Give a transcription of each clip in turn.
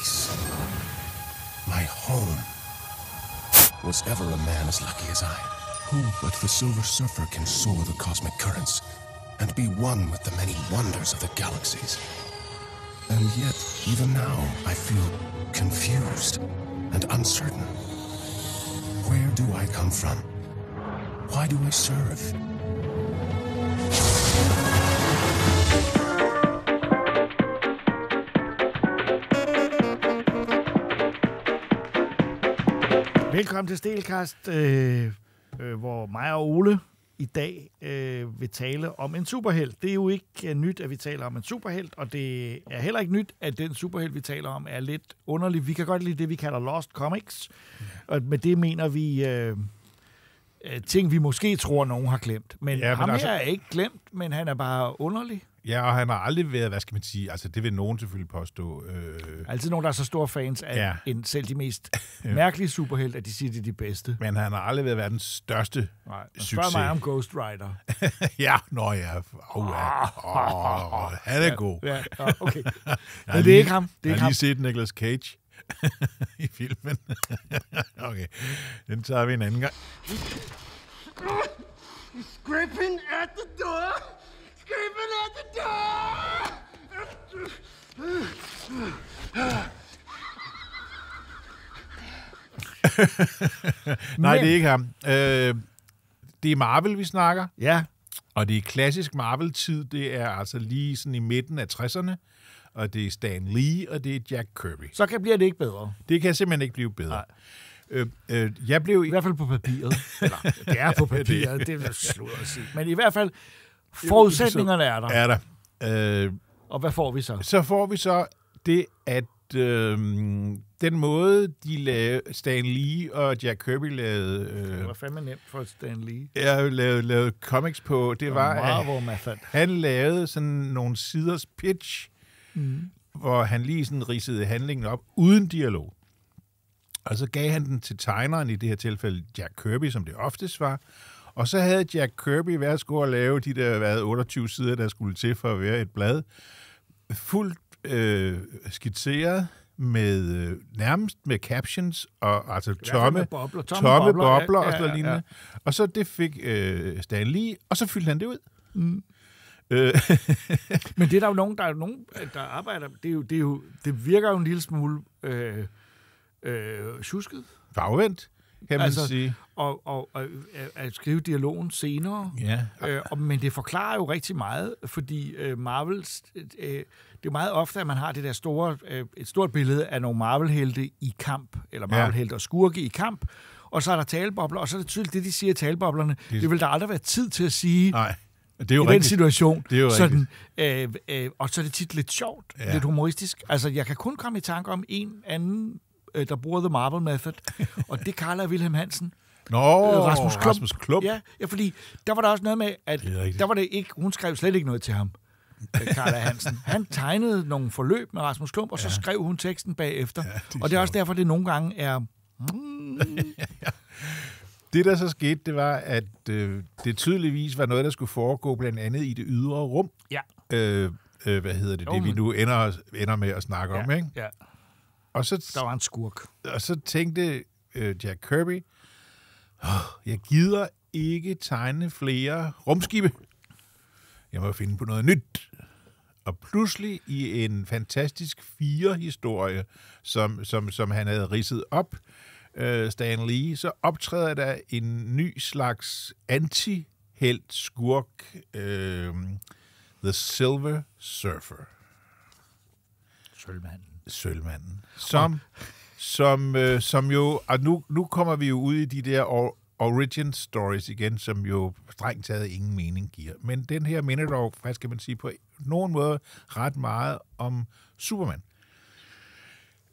place, my home, was ever a man as lucky as I. Who but the Silver Surfer can soar the cosmic currents and be one with the many wonders of the galaxies? And yet, even now, I feel confused and uncertain. Where do I come from? Why do I serve? Velkommen til Stelkast, øh, øh, hvor mig og Ole i dag øh, vil tale om en superhelt. Det er jo ikke øh, nyt, at vi taler om en superhelt, og det er heller ikke nyt, at den superhelt, vi taler om, er lidt underlig. Vi kan godt lide det, vi kalder Lost Comics, og med det mener vi... Øh, øh, ting, vi måske tror, nogen har glemt. Men ja, men ham altså... her er ikke glemt, men han er bare underlig. Ja, og han har aldrig været, hvad skal man sige, altså det vil nogen selvfølgelig påstå. Øh... Altid nogen, der er så store fans af ja. en, selv de mest mærkelige superhelt, at de siger, det er de bedste. Men han har aldrig været verdens største Nej, succes. Spørg mig om Ghost Rider. ja, nå ja. Oh, ja. Oh, oh, han er ja, god. Ja, okay. Men det er ikke ham. Det er jeg har lige ham. set Nicolas Cage i filmen. okay, den tager vi en anden gang. He's scraping at the door! Nej, det er ikke ham. Øh, det er Marvel, vi snakker. Ja. Og det er klassisk Marvel-tid. Det er altså lige sådan i midten af 60'erne. Og det er Stan Lee, og det er Jack Kirby. Så kan, bliver det ikke bedre. Det kan simpelthen ikke blive bedre. Nej. Øh, øh, jeg blev... I hvert fald på papiret. Eller, det er på papiret, det er sludder at sige. Men i hvert fald, Forudsætningerne er der. Er der. Øh, og hvad får vi så? Så får vi så det, at øh, den måde, de lavede Stan Lee og Jack Kirby lavede... Øh, det var fandme nemt for Stan Lee. Ja, lavede, lavede comics på, det, det var, var meget, at han lavede sådan nogle siders pitch, mm. hvor han lige sådan ridsede handlingen op uden dialog. Og så gav han den til tegneren, i det her tilfælde Jack Kirby, som det oftest var, og så havde Jack Kirby været skulle at lave de der hvad, 28 sider, der skulle til for at være et blad. Fuldt øh, skitseret med øh, nærmest med captions og altså tomme, bobler, tomme, tomme bobler, bobler ja, og sådan ja, ja, lignende. Ja. Og så det fik øh, Stan Lee, og så fyldte han det ud. Mm. Øh. Men det er der jo nogen, der, er nogen, der arbejder, det, er jo, det, er jo, det virker jo en lille smule øh, øh, tjusket. Bagvendt kan man altså, sige. Og, og, og øh, at skrive dialogen senere. Ja. Øh, og, men det forklarer jo rigtig meget, fordi øh, Marvels... Øh, det er meget ofte, at man har det der store, øh, et stort billede af nogle Marvel-helte i kamp, eller Marvel-helte ja. og skurke i kamp, og så er der talebobler, og så er det tydeligt, det de siger i taleboblerne, det, det vil der aldrig være tid til at sige Nej, det er jo i rigtigt. den situation. Det er jo sådan, øh, øh, og så er det tit lidt sjovt, ja. lidt humoristisk. Altså, jeg kan kun komme i tanke om en anden Øh, der bruger The Marble Method, og det kalder Wilhelm Hansen. Nå, øh, Rasmus Klump. Rasmus Klump. Ja, ja, fordi der var der også noget med, at der var det ikke, hun skrev slet ikke noget til ham. Karla øh, Hansen. Han tegnede nogle forløb med Rasmus Klump, og så ja. skrev hun teksten bagefter. Ja, det og det er også derfor, det nogle gange er... Mm. det, der så skete, det var, at øh, det tydeligvis var noget, der skulle foregå blandt andet i det ydre rum. Ja. Øh, øh, hvad hedder det, jo, det vi nu ender, ender med at snakke ja, om, ikke? Ja. Og så, der var en skurk. Og så tænkte øh, Jack Kirby, oh, jeg gider ikke tegne flere rumskibe. Jeg må finde på noget nyt. Og pludselig i en fantastisk fire-historie, som, som, som han havde ridset op, øh, Stan Lee, så optræder der en ny slags anti-helt skurk, øh, The Silver Surfer. Sølvmanden. Sølvmanden, som, oh. som, øh, som jo... Og nu, nu kommer vi jo ud i de der origin stories igen, som jo strengt taget ingen mening giver. Men den her minder dog, hvad skal man sige, på nogen måde ret meget om Superman.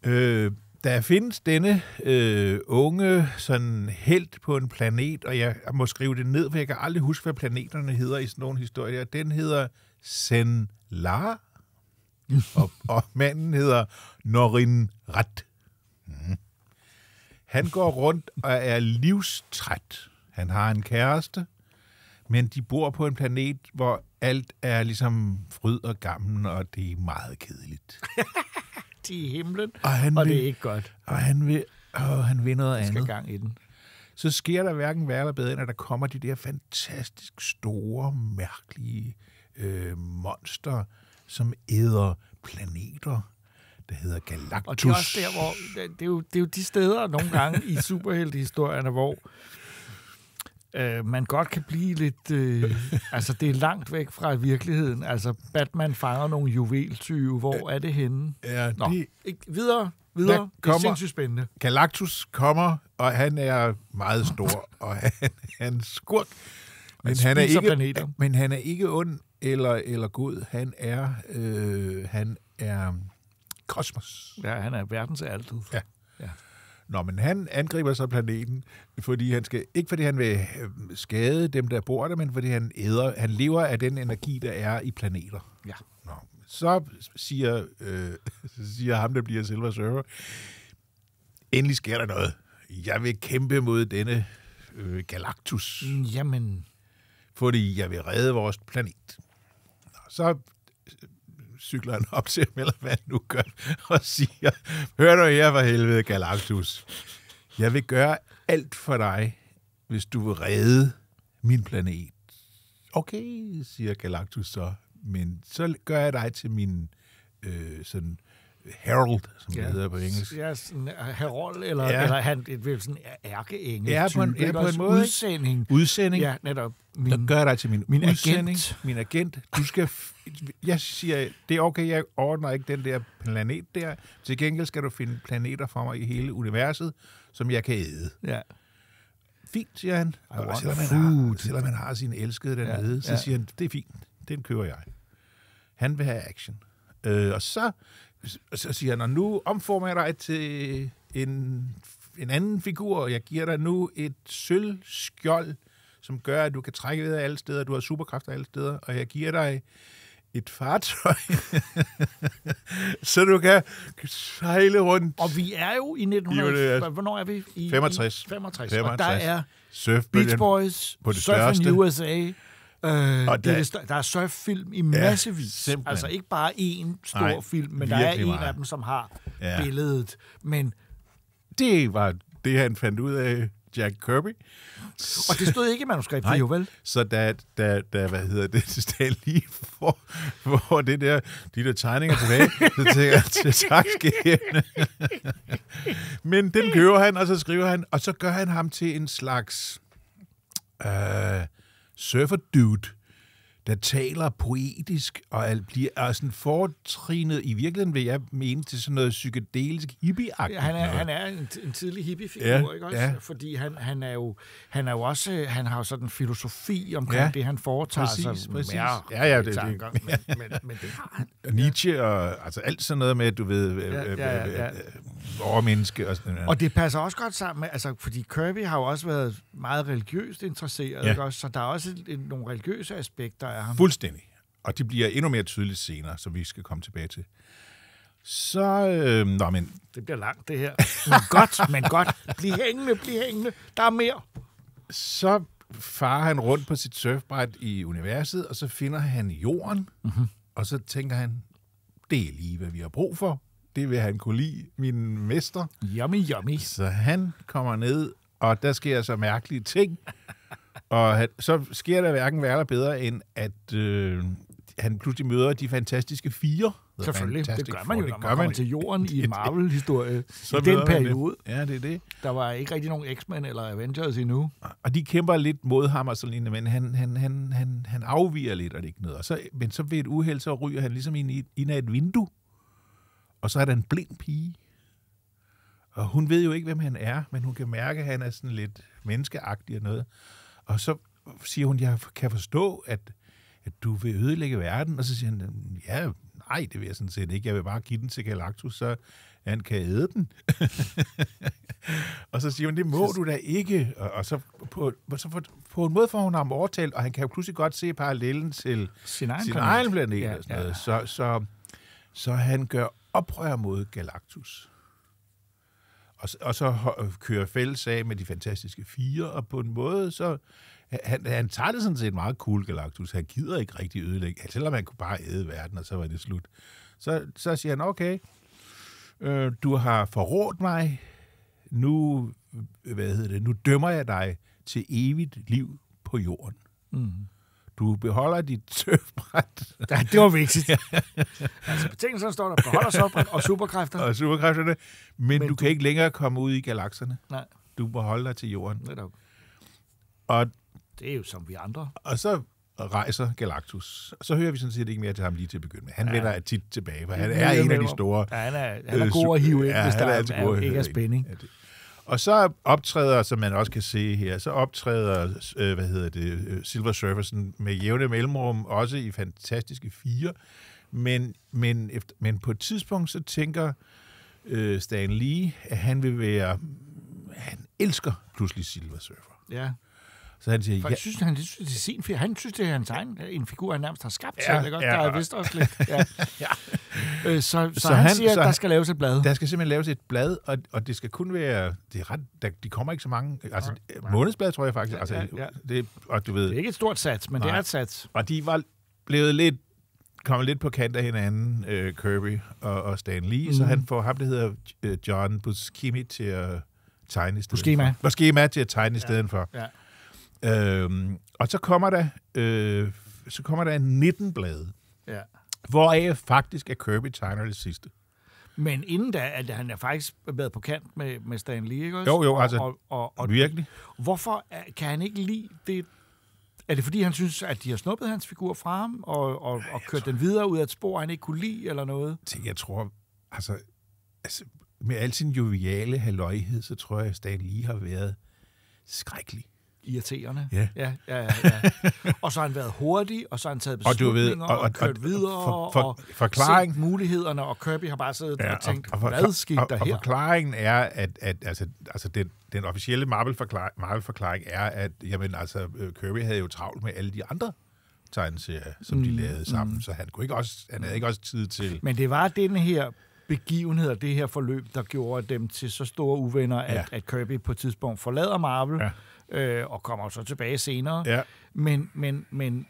Øh, der findes denne øh, unge sådan helt på en planet, og jeg må skrive det ned, for jeg kan aldrig huske, hvad planeterne hedder i sådan nogle historier. Den hedder Senlar, og, og manden hedder Norin Rat. Mm. Han går rundt og er livstræt. Han har en kæreste, men de bor på en planet, hvor alt er ligesom fryd og gammel, og det er meget kedeligt. de i himlen, og, han og vil, det er ikke godt. Og han vil, åh, han vil noget andet. skal gang i den. Så sker der hverken værre eller bedre, end at der kommer de der fantastisk store, mærkelige øh, monster, som æder planeter, der hedder Galactus. Og det er også der, hvor, det er jo, det er jo de steder nogle gange i superheltehistorierne, hvor øh, man godt kan blive lidt... Øh, altså, det er langt væk fra virkeligheden. Altså, Batman fanger nogle juveltyve. Hvor er det henne? Ja, Nå, det, ikke, videre, videre. kommer, det er sindssygt spændende. Galactus kommer, og han er meget stor, og han, han skurk. Men han, han, er ikke, men han er ikke ond eller, eller Gud. Han er, øh, han er kosmos. Ja, han er verdens altet. Ja. ja. Nå, men han angriber så planeten, fordi han skal, ikke fordi han vil øh, skade dem, der bor der, men fordi han, æder, han lever af den energi, der er i planeter. Ja. Nå, så siger, øh, siger ham, der bliver Silver Surfer, endelig sker der noget. Jeg vil kæmpe mod denne øh, Galactus. Jamen. Fordi jeg vil redde vores planet så øh, cykler han op til ham, eller hvad nu gør, og siger, hør nu her for helvede, Galactus. Jeg vil gøre alt for dig, hvis du vil redde min planet. Okay, siger Galactus så, men så gør jeg dig til min øh, sådan Harold, som ja. det hedder på engelsk. Ja, sådan, øh, Harold, eller, ja. eller han, det er sådan ærkeengelsk ja, på en, type, ja, på en måde. Udsending. Udsending. Ja, netop. Min, der gør dig til min, min udsending. agent. Min agent. Du skal... Jeg siger, det er okay, jeg ordner ikke den der planet der. Til gengæld skal du finde planeter for mig i hele universet, som jeg kan æde. Ja fint, siger han. Og oh, selvom, man har, selvom man har sin elskede dernede, ja, så ja. siger han, det er fint, den kører jeg. Han vil have action. Øh, og så så siger han, nu omformer jeg dig til en, en anden figur, og jeg giver dig nu et sølvskjold, som gør, at du kan trække ved alle steder, du har superkræfter alle steder, og jeg giver dig et fartøj, så du kan sejle rundt. Og vi er jo i 1900... Hvornår er vi? I, 65. I 65. 65. Og der er Surfbølgen Beach Boys, på det Surfing største. USA, Øh, og der, det, der er surffilm i ja, massevis. Simpelthen. Altså ikke bare én stor Nej, film, men der er en meget. af dem, som har ja. billedet. Men det var det, han fandt ud af, Jack Kirby. Og det stod ikke i manuskriptet, jo vel? Så da, da, da, hvad hedder det, det stod lige for, for det der, de der tegninger tilbage, så tænker jeg, til tak skal Men den gør han, og så skriver han, og så gør han ham til en slags... Øh, Surfer Dude der taler poetisk og alt bliver er sådan fortrinet. I virkeligheden vil jeg mene til sådan noget psykedelisk hippie ja, han, er, han er en, en tidlig hippie-figur, ja, ikke også? Ja. Fordi han, han, er jo, han er jo også, han har jo sådan en filosofi omkring ja, det, han foretager sig. Præcis. Mere ja, ja, det, tanker, det, Men, men, men det har han. Ja. Nietzsche og altså alt sådan noget med, at du ved, øh, øh, ja, ja, ja. Øh, øh, overmenneske og sådan noget. Og det passer også godt sammen med, altså, fordi Kirby har jo også været meget religiøst interesseret, ja. ikke også? Så der er også en, nogle religiøse aspekter af ham. Fuldstændig. Og det bliver endnu mere tydeligt senere, som vi skal komme tilbage til. Så, øh, nå, men... Det bliver langt, det her. Men godt, men godt. Bliv hængende, bliv hængende. Der er mere. Så farer han rundt på sit surfbræt i universet, og så finder han jorden, mm-hmm. og så tænker han, det er lige, hvad vi har brug for. Det vil han kunne lide, min mester. Yummy, yummy. Så han kommer ned, og der sker så mærkelige ting og han, så sker der hverken værre eller bedre, end at øh, han pludselig møder de fantastiske fire. Selvfølgelig, det gør man jo, når man, kommer man til jorden i en Marvel-historie. I den periode. Ja, det er det. Der var ikke rigtig nogen X-Men eller Avengers endnu. Og de kæmper lidt mod ham og sådan lignende, men han, han, han, han, han afviger lidt, og det ikke noget. Og så, men så ved et uheld, så ryger han ligesom ind, ind af et vindue, og så er der en blind pige. Og hun ved jo ikke, hvem han er, men hun kan mærke, at han er sådan lidt menneskeagtig og noget. Og så siger hun, jeg kan forstå, at, at du vil ødelægge verden. Og så siger han, ja, nej, det vil jeg sådan set ikke. Jeg vil bare give den til Galactus, så han kan æde den. og så siger hun, det må du da ikke. Og, og så, på, så for, på en måde får hun ham overtalt, og han kan jo pludselig godt se parallellen til sin egen sin Egen planet ja, og sådan noget. Ja. Så, så, så han gør oprør mod Galactus. Og, og så kører Fælles af med de fantastiske fire, og på en måde, så han, han tager det sådan set meget cool, Galactus. Han gider ikke rigtig ødelægge, altså, selvom han kunne bare æde verden, og så var det slut. Så, så siger han, okay, øh, du har forrådt mig, nu, hvad hedder det, nu dømmer jeg dig til evigt liv på jorden. Mm du beholder dit surfbræt. Ja, det var vigtigt. ja. altså betingelserne står der, beholder surfbræt og superkræfter. Og superkræfterne, men, men du, du kan ikke længere komme ud i galakserne. Nej. Du må holde dig til jorden. Netop. Og, det er jo som vi andre. Og så rejser Galactus. Så hører vi sådan set ikke mere til ham lige til at begynde med. Han ja. vender tit tilbage, for han er en af de store... Ja, han er, han er god øh, at hive ind, ja, hvis der er, er, er, er ikke er spænding. Ja, det. Og så optræder, som man også kan se her, så optræder, øh, hvad hedder det, øh, Silver Surfersen med jævne mellemrum, også i fantastiske fire. Men, men, efter, men på et tidspunkt, så tænker øh, Stan Lee, at han vil være, han elsker pludselig Silver Surfer. Ja. Så han siger, for jeg ja. synes, han det synes, det er sin Han synes, det er hans egen øh, en figur, han nærmest har skabt ja, selv, Ja. Der er vist også lidt. Ja. ja. Øh, så, så, så, han, han siger, så at der skal laves et blad. Der skal simpelthen laves et blad, og, og det skal kun være... Det er ret, der, de kommer ikke så mange... Altså, ja. månedsblad, tror jeg faktisk. Ja, altså, ja, ja. Det, og du ved, det er ikke et stort sats, men nej. det er et sats. Og de var blevet lidt kommet lidt på kant af hinanden, uh, Kirby og, og Stan Lee, mm. så mhm. han får ham, der hedder øh, John Buscemi til at tegne i stedet Buscema. For. Buscema til at tegne ja. i stedet for. Ja. Øhm, og så kommer der øh, så kommer der 19 blade. Ja. Hvoraf faktisk er Kirby tegner det sidste. Men inden da, at han er faktisk været på kant med, med Stan Lee, ikke også? Jo, jo, altså, og, og, og, virkelig. Hvorfor kan han ikke lide det? Er det fordi, han synes, at de har snuppet hans figur fra ham, og, og, og kørt tror, den videre ud af et spor, han ikke kunne lide, eller noget? Jeg tror, altså, altså med al sin joviale haløjhed, så tror jeg, at Stan Lee har været skrækkelig irriterende. Ja. ja, ja, ja, ja. og så har han været hurtig, og så har han taget beslutninger og, du ved, og, og, og kørt videre, for, for, for, forklaring, og mulighederne, og Kirby har bare siddet ja, og tænkt, og, og for, hvad skete og, der og, her? Og forklaringen er, at, at altså, altså den, den officielle Marvel-forklaring Marvel er, at jamen, altså, øh, Kirby havde jo travlt med alle de andre tegneserier, som mm, de lavede sammen, mm. så han, kunne ikke også, han havde ikke også tid til... Men det var den her begivenhed og det her forløb, der gjorde dem til så store uvenner, at, at Kirby på et tidspunkt forlader Marvel, ja øh, og kommer så tilbage senere. Ja. Men, men, men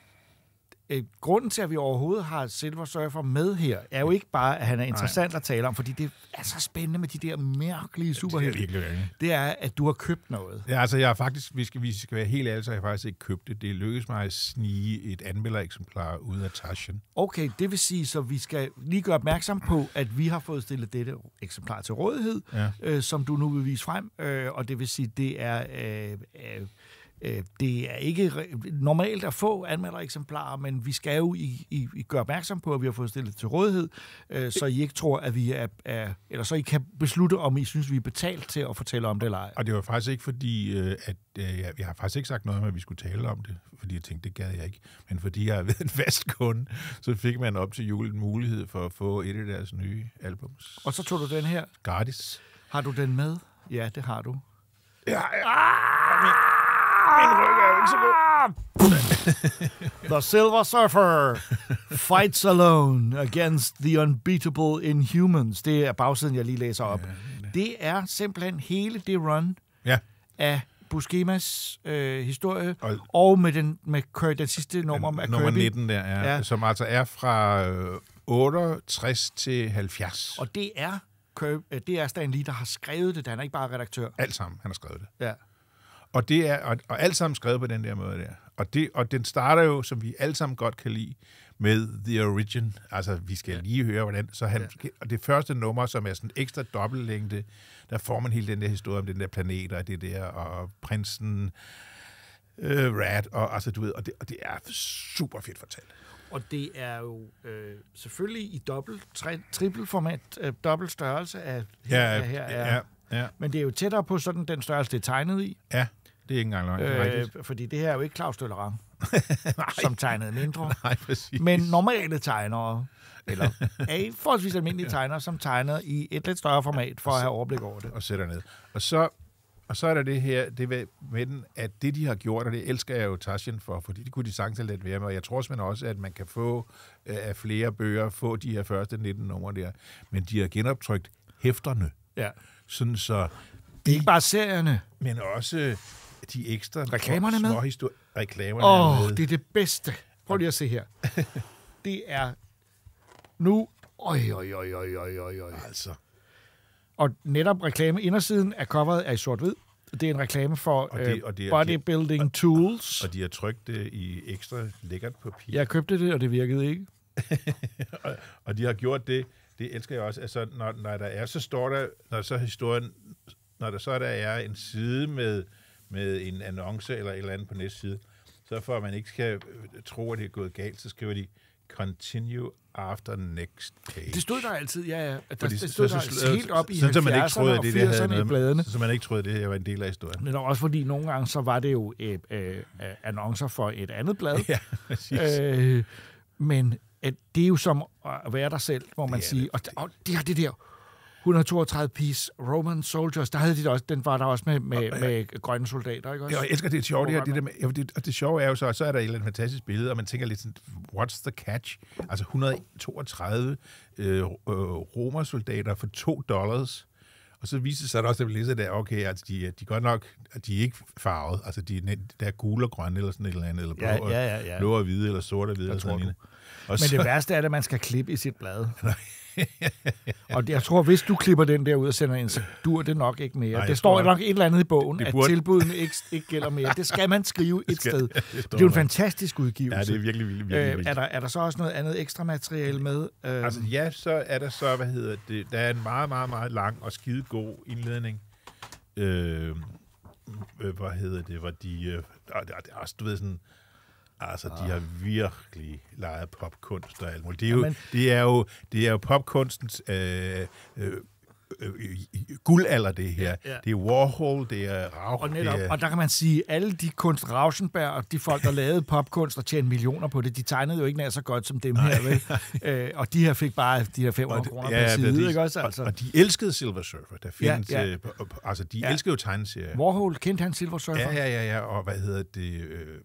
øh, grunden til, at vi overhovedet har Silver Surfer med her, er jo ikke bare, at han er interessant Nej. at tale om, fordi det er så spændende med de der mærkelige superhelte. det, er det er, at du har købt noget. Ja, altså jeg har faktisk, vi skal, vi skal være helt ærlige, så har jeg faktisk ikke købt det. Det lykkedes mig at snige et anmeldereksemplar ud af taschen. Okay, det vil sige, så vi skal lige gøre opmærksom på, at vi har fået stillet dette eksemplar til rådighed, ja. øh, som du nu vil vise frem, øh, og det vil sige, det er... Øh, øh, Øh, det er ikke normalt at få anmeldereksemplarer, men vi skal jo I, I, I gøre opmærksom på, at vi har fået stillet til rådighed, øh, så I ikke tror, at vi er, er, eller så I kan beslutte, om I synes, vi er betalt til at fortælle om det eller ej. Og det var faktisk ikke fordi, øh, at jeg, jeg har faktisk ikke sagt noget om, at vi skulle tale om det, fordi jeg tænkte, det gad jeg ikke. Men fordi jeg har været en fast kunde, så fik man op til jul en mulighed for at få et af deres nye albums. Og så tog du den her? Gratis. Har du den med? Ja, det har du. Ja, ja. Ah! Min ryg er ikke så god. the Silver Surfer fights alone against the unbeatable Inhumans. Det er bagsiden, jeg lige læser op. Det er simpelthen hele det run ja. af Buscemas øh, historie, og, og med, den, med Kirby, den sidste nummer af Nummer 19 der, ja, ja. som altså er fra øh, 68 til 70. Og det er, Kirby, øh, det er Stan Lee, der har skrevet det, han er ikke bare redaktør. Alt sammen, han har skrevet det. Ja. Og, det er, og, og alt sammen skrevet på den der måde der. Og, det, og den starter jo, som vi alle sammen godt kan lide, med The Origin. Altså, vi skal ja. lige høre, hvordan... Så han, ja. Og det første nummer, som er sådan ekstra dobbeltlængde, der får man hele den der historie om den der planet og det der, og prinsen øh, Rat, og altså, du ved, og det, og det er super fedt fortalt. Og det er jo øh, selvfølgelig i dobbelt, tri, trippelformat, øh, dobbelt størrelse af her, ja, her, her ja, er, ja. Men det er jo tættere på sådan den størrelse, det er tegnet i. Ja. Det er ikke engang løgn. Øh, fordi det her er jo ikke Claus Døllerang, som tegnede mindre. Nej, præcis. Men normale tegnere, eller af forholdsvis almindelige tegnere, som tegnede i et lidt større format for at have overblik over det. Og sætter ned. Og så, og så er der det her, det med den, at det de har gjort, og det elsker jeg jo Taschen for, fordi det kunne de sagtens have lidt være med, og jeg tror simpelthen også, at man kan få øh, af flere bøger, få de her første 19 numre der, men de har genoptrykt hæfterne. Ja. Sådan så... Det er ikke bare serierne. Men også de ekstra reklamerne med? Reklamerne oh, med. det er det bedste. Prøv lige at se her. det er nu... Oj, oj, oj, oj, oj, oj, oj. Altså. Og netop reklame indersiden af coveret er i sort-hvid. Det er en reklame for og det, øh, og det bodybuilding de, tools. Og de har trykt det i ekstra lækkert papir. Jeg købte det, og det virkede ikke. og, og de har gjort det, det elsker jeg også, altså når, når der er, så står der, når så historien, når der så der er en side med med en annonce eller et eller andet på næste side, så for at man ikke skal øh, tro, at det er gået galt, så skriver de, continue after next page. Det stod der altid, ja, ja. Der, Fordi, det stod så, der så, helt op i 70'erne så man ikke troede, og det, det i bladene. Så, så man ikke troede, det her var en del af historien. Men også fordi nogle gange, så var det jo øh, øh, øh annoncer for et andet blad. Ja, Øh, men at det er jo som at være der selv, må man sige. Og, og det her, det der 132 Piece Roman Soldiers, der havde de også, den var der også med, med, øh, med grønne soldater, ikke også? Jeg elsker det sjove, det her, det der med, det, og det sjove er jo så, at så er der et eller andet fantastisk billede, og man tænker lidt sådan, what's the catch? Altså 132 øh, øh, romersoldater for 2 dollars, og så viser det sig også, at vi der, okay, at altså, de, de godt nok, at de er ikke farvet. Altså de er, der er gule og grønne eller sådan et eller andet, eller blå, ja, ja, ja, ja. blå og hvide, eller sort og hvide. Eller sådan noget. Og Men så... det værste er, at man skal klippe i sit blad. og jeg tror, hvis du klipper den der ud og sender ind, så dur det nok ikke mere. Nej, det står nok et eller andet i bogen, det, det burde... at tilbudene ikke, ikke gælder mere. Det skal man skrive et skal, sted. Det, det er jo en fantastisk udgivelse. Ja, det er virkelig, virkelig, virkelig. Øh, er, der, er der så også noget andet ekstra materiale med? Øh... Altså ja, så er der så, hvad hedder det, der er en meget, meget, meget lang og skide god indledning. Øh, øh hvad hedder det, hvor de, øh, du ved sådan, øh, Altså, de ah. har virkelig leget popkunst og alt muligt. Det er jo, ja, men... det er jo, det er jo popkunstens øh, øh, øh, guldalder, det her. Ja, ja. Det er Warhol, det er Rauch. Og, netop, det er... og der kan man sige, at alle de kunst, Rauschenberg og de folk, der lavede popkunst og tjente millioner på det, de tegnede jo ikke nær så godt som dem her, vel? Æ, øh, og de her fik bare de her 500 kroner ja, på side, de, ikke også? Altså. Og, og de elskede Silver Surfer. Der findes, ja, ja. Øh, altså, de ja. elskede jo tegneserier. Warhol, kendte han Silver Surfer? Ja, ja, ja, ja. Og hvad hedder det? Øh,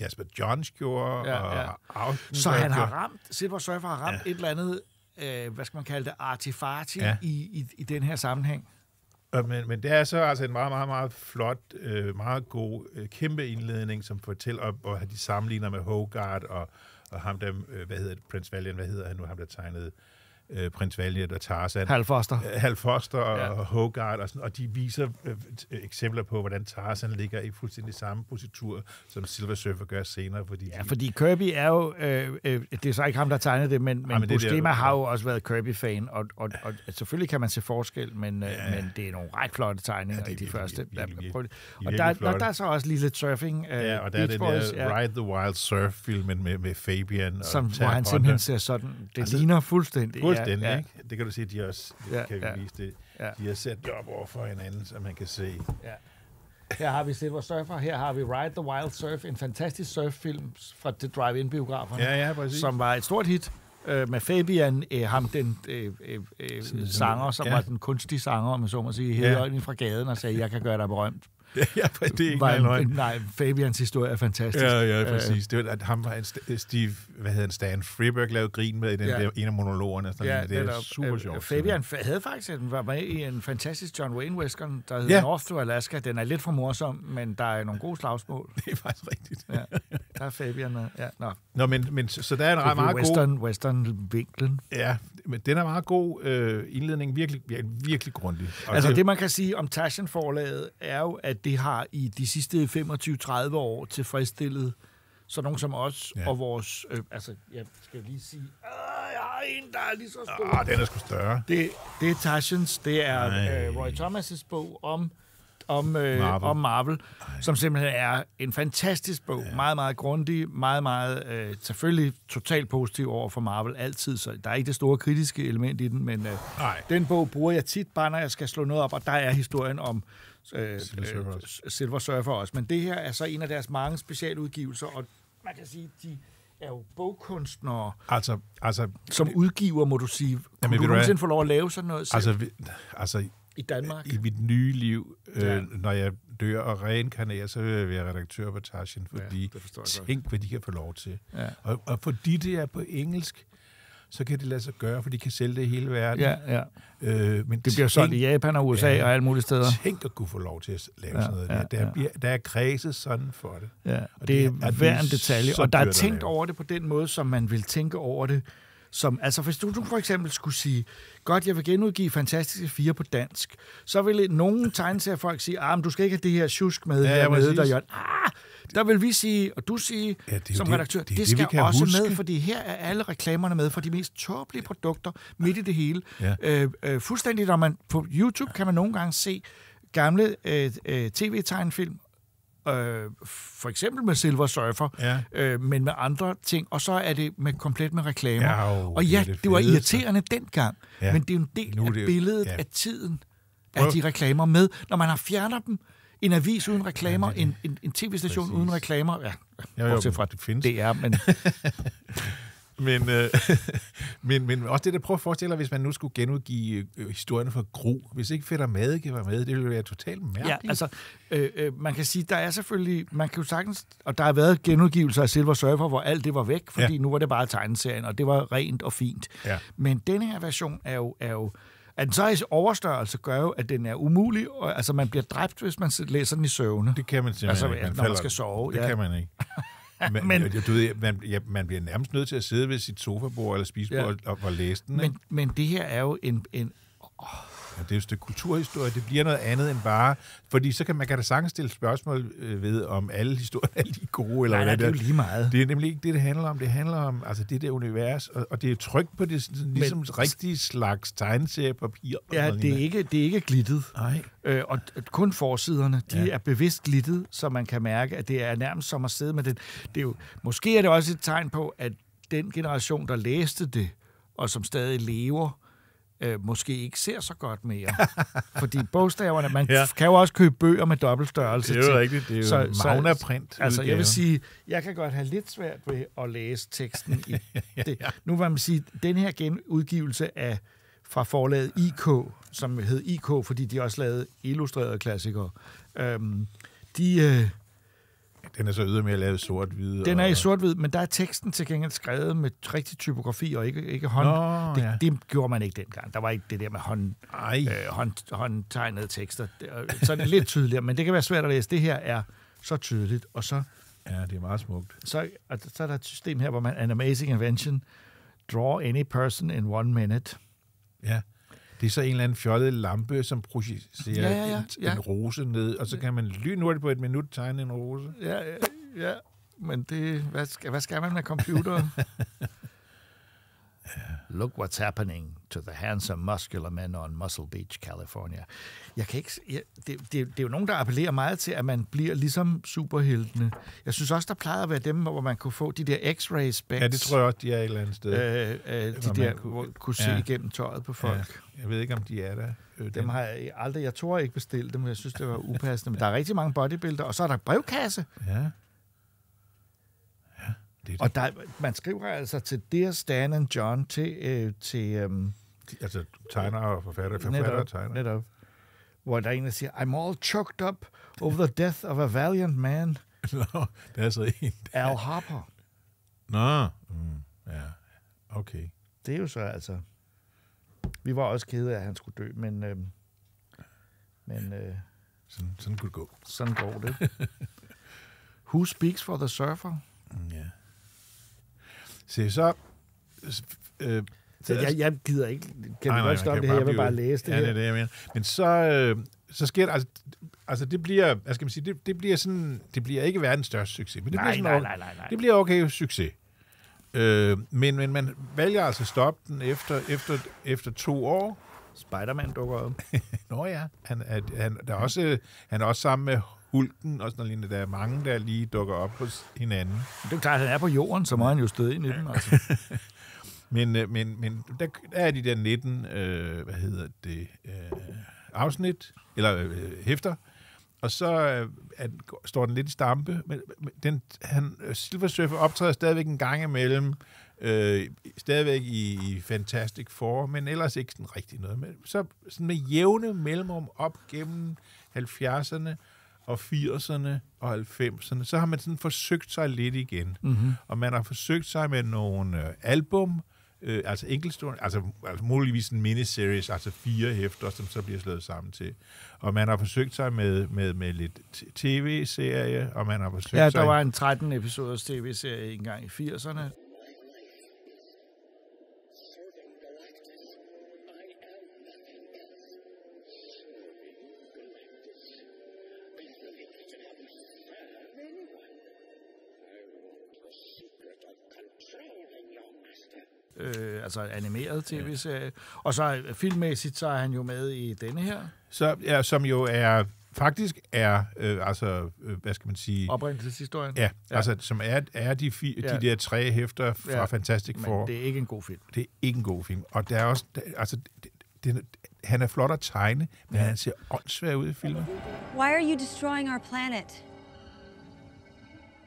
Jasper Johns gjorde, ja, ja. og Auschenberg Så han har ramt, Silver Surfer har ramt ja. et eller andet øh, hvad skal man kalde det, artifarti ja. i, i, i den her sammenhæng. Men, men det er så altså en meget, meget, meget flot, øh, meget god, øh, kæmpe indledning, som fortæller, og, og de sammenligner med Hogarth og, og ham der, øh, hvad hedder det, Prince Valiant, hvad hedder han nu, ham der tegnede øh, øh, prins Valiant og Tarzan. Hal Foster. Øh, Hal Foster og ja. Hogarth, og, sådan, og de viser øh, eksempler på, hvordan Tarzan ligger i fuldstændig samme positur, som Silver Surfer gør senere. Fordi ja, de, fordi Kirby er jo, øh, øh, det er så ikke ham, der tegnede det, men, men, men Buscema har jo også været Kirby-fan, og, og, og, og selvfølgelig kan man se forskel, men, øh, ja. men det er nogle ret flotte tegninger ja, det er virkelig, de første. Virkelig, virkelig, og der, der, der er så også lige lidt surfing. Øh, ja, og der Beach er den der Ride the Wild Surf-filmen med, med Fabian. Som, og hvor han simpelthen ser sådan, det altså, ligner fuldstændig. fuldstændig Fuldstændig, ja. ikke? Det kan du se, de også ja, kan vi ja, vise det. De har sat det op over for hinanden, så man kan se. Ja. Her har vi Silver Surfer, her har vi Ride the Wild Surf, en fantastisk surffilm fra The Drive-In-biograferne, ja, ja, præcis. som var et stort hit øh, med Fabian, øh, ham den øh, øh, øh sanger, som ja. var den kunstige sanger, om man så må sige, hele ja. fra gaden og sagde, jeg kan gøre dig berømt ja, det er ikke en, Nej, Fabians historie er fantastisk. Ja, ja, øh. præcis. Det var, at ham var en øh, Steve, hvad hedder han, Stan Freeberg lavede grin med i den ja. der, en af monologerne. Sådan ja, det er netop, super øh, sjovt. Fabian havde faktisk en, var med i en fantastisk John Wayne western, der hedder ja. North to Alaska. Den er lidt for morsom, men der er nogle gode slagsmål. Det er faktisk rigtigt. ja. Der er Fabian med. Ja, nå. nå men, men, så der er en ret meget western, god... Western-vinklen. Ja, men den er meget god øh, indledning, virkelig, virkelig, virkelig grundig. Og altså det, det, man kan sige om Taschen-forlaget, er jo, at det har i de sidste 25-30 år tilfredsstillet så nogen som os ja. og vores... Øh, altså, jeg skal lige sige... Øh, jeg har en, der er lige så stor. Ah, den er sgu større. Det, det er Taschens, det er øh, Roy Thomas' bog om om, øh, Marvel. om Marvel, Ej. som simpelthen er en fantastisk bog. Ja. Meget, meget grundig, meget, meget øh, selvfølgelig totalt positiv over for Marvel altid, så der er ikke det store kritiske element i den, men øh, den bog bruger jeg tit, bare når jeg skal slå noget op, og der er historien om øh, Silver, øh, Surfer øh, Silver Surfer også. Men det her er så en af deres mange specialudgivelser, og man kan sige, de er jo bogkunstnere, altså, altså, som udgiver, må du sige. Kunne jamen, du nogensinde få lov at lave sådan noget selv? Altså, altså i Danmark? I mit nye liv, øh, ja. når jeg dør og reinkarnerer, så vil jeg være redaktør på Taschen, fordi ja, tænk, godt. hvad de kan få lov til. Ja. Og, og fordi det er på engelsk, så kan det lade sig gøre, for de kan sælge det i hele verden. Ja, ja. Øh, men det bliver solgt i Japan og USA ja, og alle mulige steder. Tænk at kunne få lov til at lave ja, sådan noget. Ja, der, ja. Bliver, der er kredset sådan for det. Ja, og det, det er, er hver en detalje, og der er tænkt over det på den måde, som man vil tænke over det, som, altså hvis du, du for eksempel skulle sige, godt, jeg vil genudgive Fantastiske Fire på dansk, så ville nogen folk sige, ah, men du skal ikke have det her tjusk med, ja, her med der, Jørgen. Ah, der vil vi sige, og du sige ja, det som det, redaktør, det, det, det skal også huske. med, fordi her er alle reklamerne med for de mest tåbelige produkter midt i det hele. Ja. Øh, øh, fuldstændig, når man på YouTube kan man nogle gange se gamle øh, øh, tv-tegnfilm øh, for eksempel med Silver Surfer, ja. øh, men med andre ting, og så er det med, komplet med reklamer. Ja, jo, og ja, det, det var irriterende så. dengang, ja. men det er jo en del nu af billedet ja. af tiden, at de reklamer med. Når man har fjernet dem, en avis uden reklamer, ja, en, en, en tv-station uden reklamer, ja, jo, jo, fra det findes. er, men... men, øh, men, men også det der, prøv at forestille dig, hvis man nu skulle genudgive øh, historien for Gro. Hvis ikke Fætter Madike var med, det ville være totalt mærkeligt. Ja, altså, øh, øh, man kan sige, der er selvfølgelig, man kan jo sagtens, og der har været genudgivelser af Silver Surfer, hvor alt det var væk, fordi ja. nu var det bare tegneserien, og det var rent og fint. Ja. Men den her version er jo, er jo at den så overstørrelse gør jo, at den er umulig, og altså man bliver dræbt, hvis man læser den i søvne. Det kan man simpelthen altså, ikke. Man når man skal sove. Det ja. kan man ikke. man, men, du ved, man, ja, man bliver nærmest nødt til at sidde ved sit sofabord eller spisebord ja. og, og læse den. Men, men det her er jo en, en oh, Ja, det er jo et stykke kulturhistorie, det bliver noget andet end bare... Fordi så kan man kan da sagtens stille spørgsmål øh, ved, om alle historier er lige gode, eller nej, nej, hvad det er. det jo lige meget. Det er nemlig ikke det, det handler om. Det handler om altså, det der univers, og, og det er trygt på det ligesom Men, rigtige slags tegneseriepapir. Ja, det er, ikke, det er ikke glittet. Nej. Øh, og kun forsiderne, de ja. er bevidst glittet, så man kan mærke, at det er nærmest som at sidde med den. Det er jo, måske er det også et tegn på, at den generation, der læste det, og som stadig lever, øh, måske ikke ser så godt mere. Fordi bogstaverne, man ja. kan jo også købe bøger med dobbeltstørrelse. Det er jo til. rigtigt, det er så, jo så, print. Altså, jeg vil sige, jeg kan godt have lidt svært ved at læse teksten. I ja. det. Nu vil man sige, den her genudgivelse af fra forlaget IK, som hed IK, fordi de også lavede illustrerede klassikere, øhm, de... Øh, den er så at lavet sort-hvid. Den og... er i sort-hvid, men der er teksten til gengæld skrevet med rigtig typografi og ikke, ikke hånd. Nå, det, ja. det gjorde man ikke dengang. Der var ikke det der med hånd, Ej. øh, hånd, håndtegnede tekster. Så er det lidt tydeligere, men det kan være svært at læse. Det her er så tydeligt, og så... Ja, det er meget smukt. Så, så er der et system her, hvor man... An amazing invention. Draw any person in one minute. Ja. Det er så en eller anden fjollet lampe, som projicerer ja, ja, ja. en, ja. en rose ned, og så kan man lynhurtigt på et minut tegne en rose. Ja, ja, ja. men det, hvad, skal, hvad skal man med computer? Uh, look what's happening to the handsome muscular men on Muscle Beach, California. Jeg kan ikke, jeg, det, det, det er jo nogen, der appellerer meget til, at man bliver ligesom superheltene. Jeg synes også, der plejede at være dem, hvor man kunne få de der x rays bags. Ja, det tror jeg også, de er et eller andet sted. Øh, øh, de der, kunne, hvor, kunne se ja. igennem tøjet på folk. Ja. Jeg ved ikke, om de er der. Øh, dem har jeg aldrig, jeg tror jeg ikke bestilt dem, jeg synes, det var upassende. Men der er rigtig mange bodybuilder, og så er der brevkasse. Ja det. Og der, man skriver altså til Dear Stan and John, til... Øh, til øhm, altså tegner og forfatter, forfatter netop, og tegner. Netop. Hvor der er en, der siger, I'm all choked up over the death of a valiant man. Nå, det er så en. Al Harper. Nå, mm, ja, okay. Det er jo så altså... Vi var også kede af, at han skulle dø, men... Øhm, men øh, sådan, sådan kunne det gå. Sådan går det. Who speaks for the surfer? Ja. Yeah. Se, så... Øh, så jeg, jeg gider ikke. Kan nej, vi godt stoppe det her? Jeg vil bare læse det ja, her. Det er det, jeg mener. Men så, øh, så sker det... Altså, altså det bliver, hvad skal man sige, det, det bliver sådan, det bliver ikke verdens største succes, men det nej, bliver sådan, nej, nej, nej, nej. det bliver okay succes. Øh, men, men man vælger altså at stoppe den efter, efter, efter to år. Spider-Man dukker op. Nå ja, han, han, der er også, øh, han er også sammen med Hulken og sådan noget Der er mange, der lige dukker op hos hinanden. Det er klart, at han er på jorden, så må han jo støde ind i den. Altså. Øh, men, men, men der, der er de der 19, øh, hvad hedder det, øh, afsnit, eller øh, hæfter, og så øh, at, står den lidt i stampe. Men, den, han, øh, Silver Surfer optræder stadigvæk en gang imellem, øh, stadigvæk i, i Fantastic Four, men ellers ikke sådan rigtig noget. Men så sådan med jævne mellemrum op gennem 70'erne, og 80'erne og 90'erne, så har man sådan forsøgt sig lidt igen. Mm-hmm. Og man har forsøgt sig med nogle øh, album, øh, altså enkeltstående, altså, altså muligvis en miniseries, altså fire hæfter, som så bliver slået sammen til. Og man har forsøgt sig med, med, med lidt tv-serie, og man har forsøgt sig... Ja, der sig var en 13-episoders tv-serie engang i 80'erne. altså animeret tv-serie. Og så øh, filmmæssigt, så er han jo med i denne her. Så, ja, som jo er faktisk er, øh, altså, øh, hvad skal man sige... Oprindelseshistorien? Ja, ja. altså, som er, er de, fi, ja. de der tre hæfter fra ja. Fantastic Four. Men det er ikke en god film. Det er ikke en god film. Og der er også, der, altså, det, det, han er flot at tegne, men han ser åndssvær ud i filmen. Why are you destroying our planet?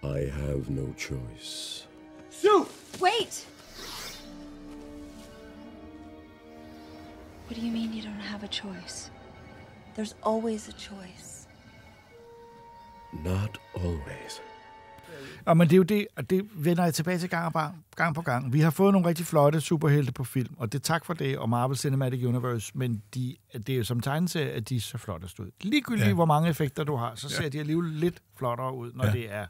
I have no choice. Sue! Wait! What do you mean you don't have a choice? There's always a choice. Not always. Og men det er jo det, og det vender jeg tilbage til gang, bar, gang på gang. Vi har fået nogle rigtig flotte superhelte på film, og det tak for det, og Marvel Cinematic Universe, men de, det er jo som tegneserie, at de er så flotte ud. Ligegyldigt ja. hvor mange effekter du har, så ser de alligevel lidt flottere ud, når ja. det er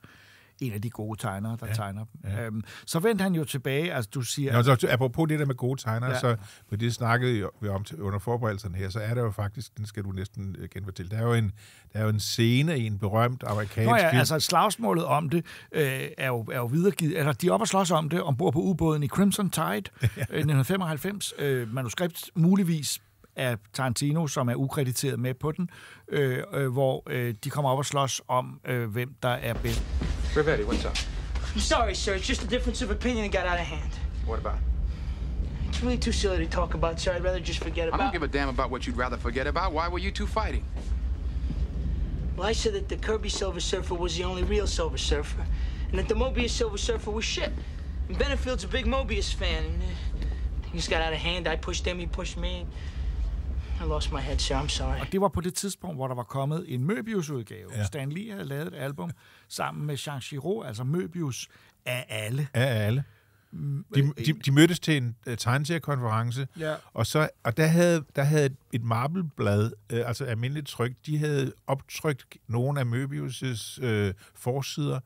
en af de gode tegnere, der ja. tegner dem. Ja. Øhm, så vendte han jo tilbage, altså du siger... Nå, så, apropos det der med gode tegnere, ja. så med det snakkede vi om under forberedelserne her, så er der jo faktisk, den skal du næsten øh, genfortælle, der er jo en, der er jo en scene i en berømt amerikansk Nå ja, film. altså slagsmålet om det øh, er, jo, er jo videregivet, altså de er oppe og slås om det ombord på ubåden i Crimson Tide, ja. 1995, øh, øh, manuskript muligvis af Tarantino, som er ukrediteret med på den, øh, øh, hvor øh, de kommer op og slås om, øh, hvem der er bedst. Rivetti, what's up? I'm sorry, sir. It's just a difference of opinion that got out of hand. What about? It's really too silly to talk about, sir. I'd rather just forget about. I don't give a damn about what you'd rather forget about. Why were you two fighting? Well, I said that the Kirby Silver Surfer was the only real Silver Surfer, and that the Mobius Silver Surfer was shit. And Benefield's a big Mobius fan. And, uh, things got out of hand. I pushed him, he pushed me. I lost my head, I'm sorry. Og det var på det tidspunkt, hvor der var kommet en Möbius-udgave. Ja. Stan Lee havde lavet et album sammen med Jean Giraud, altså Möbius af alle. Af alle. Mm, de, øh, de, de mødtes til en uh, tegneseriekonference, ja. og, så, og der, havde, der havde et marbleblad, uh, øh, altså almindeligt tryk, de havde optrykt nogle af Möbius' uh, forsider,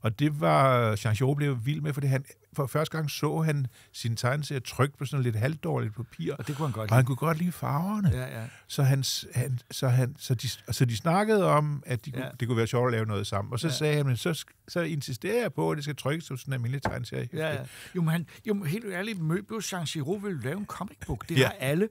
og det var Jean Giraud blev vild med, fordi han for første gang så han sin tegneserie trygt på sådan lidt halvdårligt papir. Og det kunne han godt lide. Og han kunne godt lide farverne. Ja, ja. Så, han, han, så, han, så, de, så de snakkede om, at de kunne, ja. det kunne være sjovt at lave noget sammen. Og så ja. sagde han, men så, så insisterer jeg på, at det skal trykkes som sådan en almindelig tegneserie. Ja, ja. Jo, men han, jo, helt ærligt, Møbius Jean Giraud ville lave en comic book. Det ja. har alle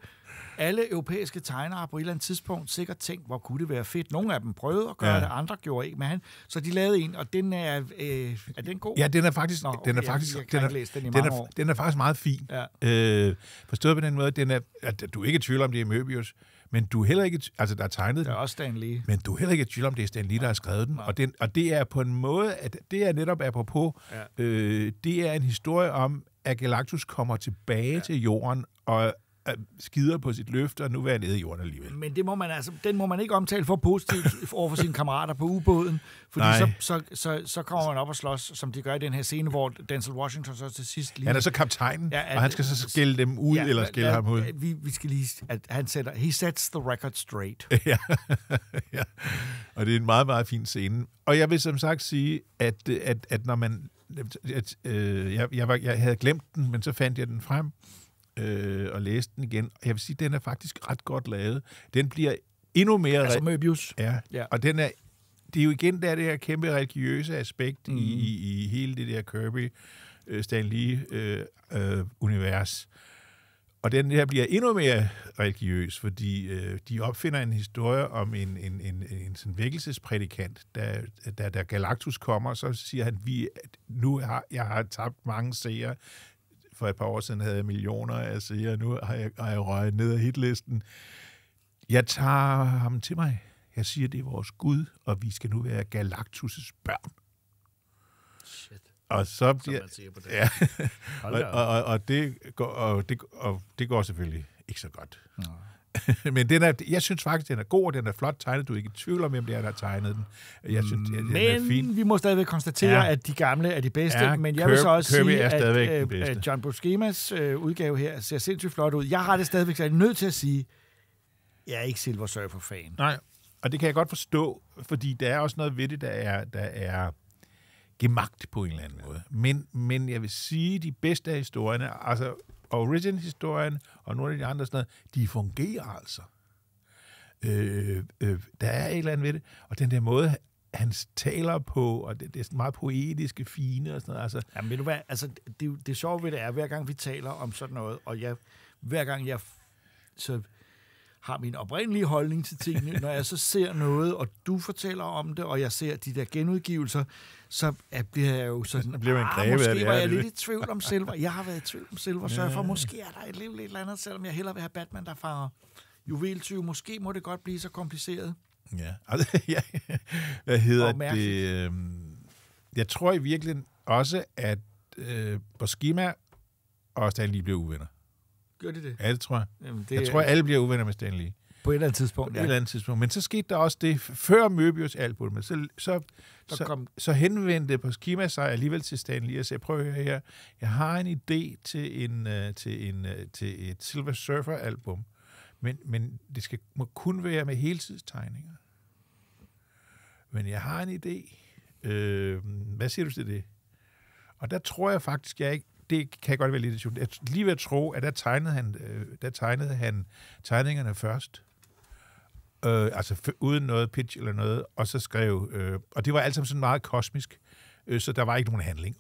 alle europæiske tegnere på et eller andet tidspunkt sikkert tænkt, hvor kunne det være fedt. Nogle af dem prøvede at gøre ja. det, andre gjorde ikke. Men han, så de lavede en, og den er, øh, er den god? Ja, den er faktisk, Nå, okay, den er faktisk, jeg, jeg den, er, den, den, er, den er faktisk meget fin. Ja. Øh, forstået på den måde, den er, at du er ikke i tvivl om, det er Möbius, men du er heller ikke, altså der er tegnet Det er også Stan Lee. Men du er heller ikke tvivl om, det er Stan Lee, der har skrevet den. Ja. Og, den og det er på en måde, at det er netop apropos, ja. øh, det er en historie om, at Galactus kommer tilbage ja. til jorden, og skider på sit løfte, og nu vil jeg nede i jorden alligevel. Men det må man altså, den må man ikke omtale for positivt over for sine kammerater på ubåden, fordi Nej. så, så, så, så kommer man op og slås, som de gør i den her scene, hvor Denzel Washington så til sidst lige... Han er så kaptajnen, ja, og han skal så skælde dem ud, ja, eller skælde ja, ham ud. Vi, vi skal lige... At han sætter... He sets the record straight. ja. ja. Og det er en meget, meget fin scene. Og jeg vil som sagt sige, at, at, at når man... At, øh, jeg, jeg, var, jeg havde glemt den, men så fandt jeg den frem øh, og læse den igen. Jeg vil sige, den er faktisk ret godt lavet. Den bliver endnu mere... Altså Möbius. Ja, ja, og den er... Det er jo igen der det her kæmpe religiøse aspekt mm. i, i, i hele det der Kirby, øh, Stan Lee-univers. Øh, øh, og den her bliver endnu mere religiøs, fordi øh, de opfinder en historie om en, en, en, en, en sådan vækkelsesprædikant. der, der, der Galactus kommer, så siger han, vi, nu har, jeg har tabt mange seere, for et par år siden havde jeg millioner af seere, nu har jeg, har jeg røget ned ad hitlisten. Jeg tager ham til mig. Jeg siger, det er vores Gud, og vi skal nu være Galactus' børn. Shit. Og så bliver... Som man på det. Ja. og, og, og, og, det går, og, det, og det går selvfølgelig ikke så godt. Nej. men den er, jeg synes faktisk, den er god, og den er flot tegnet. Du er ikke i tvivl om, hvem det er, der har tegnet den. Jeg synes, mm, den er fin. vi må stadigvæk konstatere, ja. at de gamle er de bedste, ja, men jeg Kirby, vil så også Kirby sige, at, øh, at John Buscemas øh, udgave her ser sindssygt flot ud. Jeg har det stadigvæk, så jeg er nødt til at sige, jeg er ikke Silver Surfer-fan. Nej, og det kan jeg godt forstå, fordi der er også noget ved det, der er, der er gemagt på en eller anden måde. Men, men jeg vil sige, de bedste af historierne, altså origin-historien og nogle af de andre sådan noget, de fungerer altså. Øh, øh, der er et eller andet ved det, og den der måde, han taler på, og det, det er meget poetiske, fine og sådan noget. Altså. Jamen ved du hvad, altså, det, det sjove ved det er, hver gang vi taler om sådan noget, og jeg, hver gang jeg så har min oprindelige holdning til tingene. Når jeg så ser noget, og du fortæller om det, og jeg ser de der genudgivelser, så bliver jeg jo sådan, det bliver man ah, måske af var jeg lidt i tvivl om Silver. Jeg har været i tvivl om Silver ja. for Måske er der et lille et andet, selvom jeg hellere vil have Batman, der farer juveltyve. Måske må det godt blive så kompliceret. Ja, altså, hvad hedder det? Øhm, jeg tror i virkeligheden også, at øh, Boskima og Stanley lige blev uvenner. Gør de det? Ja, det tror jeg. Jamen, det jeg tror, alle bliver uvenner med Stan Lee. På et eller andet tidspunkt, På ja. et eller andet tidspunkt. Men så skete der også det, før Möbius album, så, så, der så, kom... så henvendte på Paskima sig alligevel til Stan Lee og sagde, prøv at høre her, jeg har en idé til, en, øh, til, en, øh, til et Silver Surfer-album, men, men det skal, må kun være med heltidstegninger. Men jeg har en idé. Øh, hvad siger du til det? Og der tror jeg faktisk, jeg ikke det kan godt være lidt sjovt. Jeg lige ved at tro, at der tegnede han, øh, der tegnede han tegningerne først. Øh, altså uden noget pitch eller noget, og så skrev... Øh, og det var alt sammen sådan meget kosmisk, øh, så der var ikke nogen handling.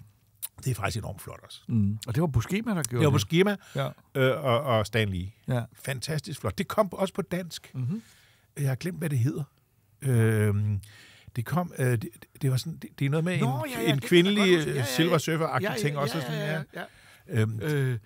det er faktisk enormt flot også. Mm. Og det var Buschema, der gjorde det. det var Buscema ja. øh, og, og Stanley. Ja. Fantastisk flot. Det kom også på dansk. Mm-hmm. Jeg har glemt, hvad det hedder. Øh, det kom, øh, det, det, var sådan, det, det er noget med Nå, en, ja, ja, en kvindelig øh, ja, ja, ja, Silver Surfer-agtig ja, ja, ting også. Ja, ja, ja, ja. Sådan, ja. Øhm, øh,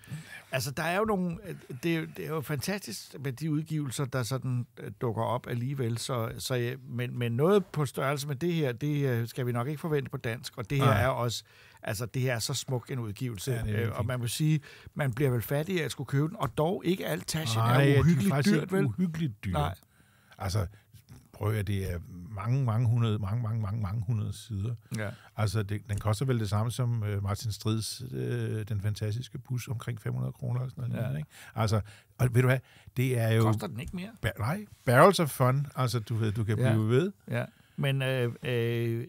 altså, der er jo nogle... Øh, det, det er jo fantastisk med de udgivelser, der sådan øh, dukker op alligevel. Så, så, men, men noget på størrelse med det her, det skal vi nok ikke forvente på dansk. Og det her Nej. er også... Altså, det her er så smuk en udgivelse. Ja, øh, og man må sige, man bliver vel fattig af at skulle købe den. Og dog ikke alt taschen er uhyggeligt dyrt, vel? uhyggeligt dyrt. Nej. Altså, prøv at det er mange, mange hundrede, mange, mange, mange, mange hundrede sider. Ja. Altså, det, den koster vel det samme som øh, Martin Strids, øh, den fantastiske bus, omkring 500 kroner og sådan noget. Ja. ikke? Altså, og ved du hvad, det er jo... Koster den ikke mere? Ba- nej, barrels of fun. Altså, du ved, du kan ja. blive ved. Ja. Men øh, øh,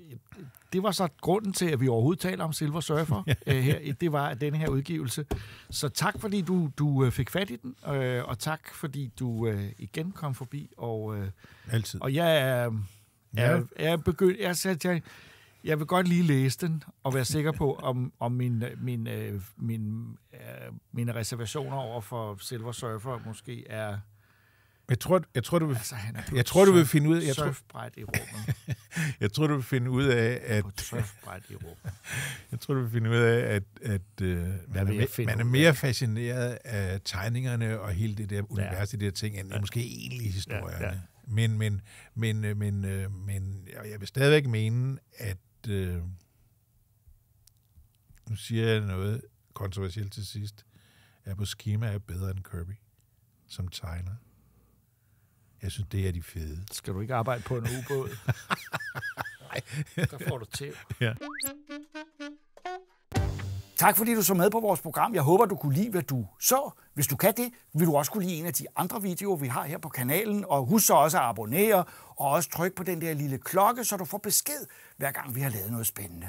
det var så grunden til, at vi overhovedet taler om Silver Surfer øh, her. Det var den her udgivelse. Så tak, fordi du, du øh, fik fat i den, øh, og tak, fordi du øh, igen kom forbi. Og, øh, Altid. Og jeg er... Ja. Jeg, jeg, begyndt... jeg, jeg, jeg, jeg vil godt lige læse den og være sikker på, om, om min, min, øh, min, øh, mine reservationer over for Silver Surfer måske er jeg tror, jeg tror, du vil, altså, han er jeg tror, du vil finde ud af... Jeg tror, i rummet. jeg tror, du vil finde ud af, at... På i rummet. jeg tror, du vil finde ud af, at, at uh, man, er, mere, man er mere fascineret af tegningerne og hele det der univers, ja. de der ting, end ja. måske egentlig historierne. Ja, ja. Men, men, men, øh, men, øh, men, jeg vil stadigvæk mene, at... Øh, nu siger jeg noget kontroversielt til sidst. Er på schema er bedre end Kirby som tegner. Jeg synes, det er de fede. Skal du ikke arbejde på en ubåd? Nej, der får du til. Ja. Tak fordi du så med på vores program. Jeg håber, du kunne lide, hvad du så. Hvis du kan det, vil du også kunne lide en af de andre videoer, vi har her på kanalen. Og husk så også at abonnere, og også tryk på den der lille klokke, så du får besked, hver gang vi har lavet noget spændende.